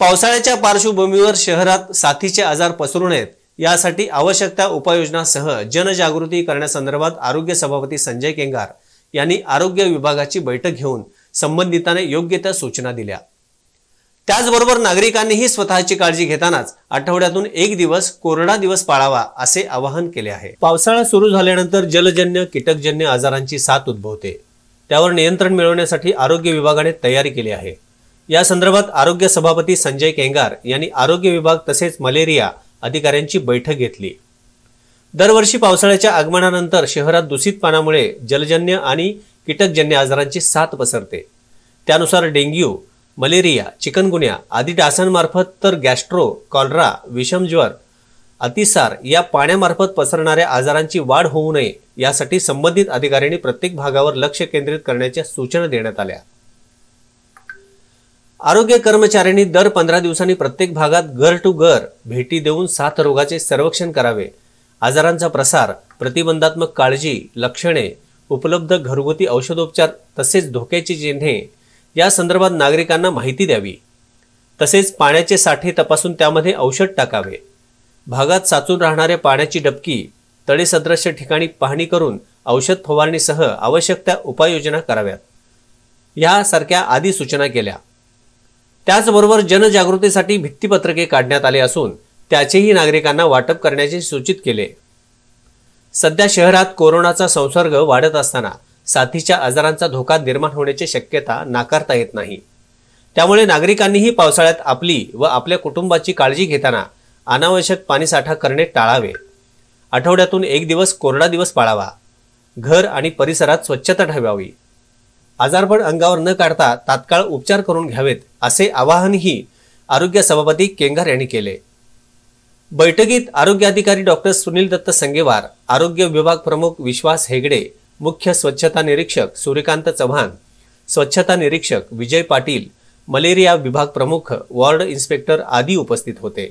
पावसाळ्याच्या पार्श्वभूमीवर शहरात साथीचे आजार पसरू नयेत यासाठी आवश्यक त्या उपाययोजनासह जनजागृती करण्यासंदर्भात आरोग्य सभापती संजय केंगार यांनी आरोग्य विभागाची बैठक घेऊन संबंधिताने योग्य त्या सूचना दिल्या त्याचबरोबर नागरिकांनीही स्वतःची काळजी घेतानाच आठवड्यातून एक दिवस कोरडा दिवस पाळावा असे आवाहन केले आहे पावसाळा सुरू झाल्यानंतर जलजन्य कीटकजन्य आजारांची साथ उद्भवते त्यावर नियंत्रण मिळवण्यासाठी आरोग्य विभागाने तयारी केली आहे या संदर्भात आरोग्य सभापती संजय केंगार यांनी आरोग्य विभाग तसेच मलेरिया अधिकाऱ्यांची बैठक घेतली दरवर्षी पावसाळ्याच्या आगमनानंतर शहरात दूषित पाण्यामुळे जलजन्य आणि कीटकजन्य आजारांची साथ पसरते त्यानुसार डेंग्यू मलेरिया चिकनगुन्या आदी डासांमार्फत तर गॅस्ट्रो कॉलरा विषमज्वर अतिसार या पाण्यामार्फत पसरणाऱ्या आजारांची वाढ होऊ नये यासाठी संबंधित अधिकाऱ्यांनी प्रत्येक भागावर लक्ष केंद्रित करण्याच्या सूचना देण्यात आल्या आरोग्य कर्मचाऱ्यांनी दर पंधरा दिवसांनी प्रत्येक भागात घर टू घर भेटी देऊन सात रोगाचे सर्वेक्षण करावे आजारांचा प्रसार प्रतिबंधात्मक काळजी लक्षणे उपलब्ध घरगुती औषधोपचार तसेच धोक्याची चिन्हे या संदर्भात नागरिकांना माहिती द्यावी तसेच पाण्याचे साठे तपासून त्यामध्ये औषध टाकावे भागात साचून राहणाऱ्या पाण्याची डबकी तळेसदृश्य ठिकाणी पाहणी करून औषध फवारणीसह आवश्यक त्या उपाययोजना कराव्यात यासारख्या आधी सूचना केल्या त्याचबरोबर जनजागृतीसाठी भित्तीपत्रके काढण्यात आले असून त्याचेही नागरिकांना वाटप करण्याचे सूचित केले सध्या शहरात कोरोनाचा संसर्ग वाढत असताना साथीच्या आजारांचा धोका निर्माण होण्याची शक्यता नाकारता येत नाही त्यामुळे नागरिकांनीही पावसाळ्यात आपली व आपल्या कुटुंबाची काळजी घेताना अनावश्यक पाणीसाठा करणे टाळावे आठवड्यातून एक दिवस कोरडा दिवस पाळावा घर आणि परिसरात स्वच्छता ठेवावी आजारपण अंगावर न काढता तात्काळ उपचार करून घ्यावेत असे आवाहनही आरोग्य सभापती केंगर यांनी केले बैठकीत आरोग्य अधिकारी डॉक्टर सुनील दत्त संगेवार आरोग्य विभाग प्रमुख विश्वास हेगडे मुख्य स्वच्छता निरीक्षक सूर्यकांत चव्हाण स्वच्छता निरीक्षक विजय पाटील मलेरिया विभाग प्रमुख वॉर्ड इन्स्पेक्टर आदी उपस्थित होते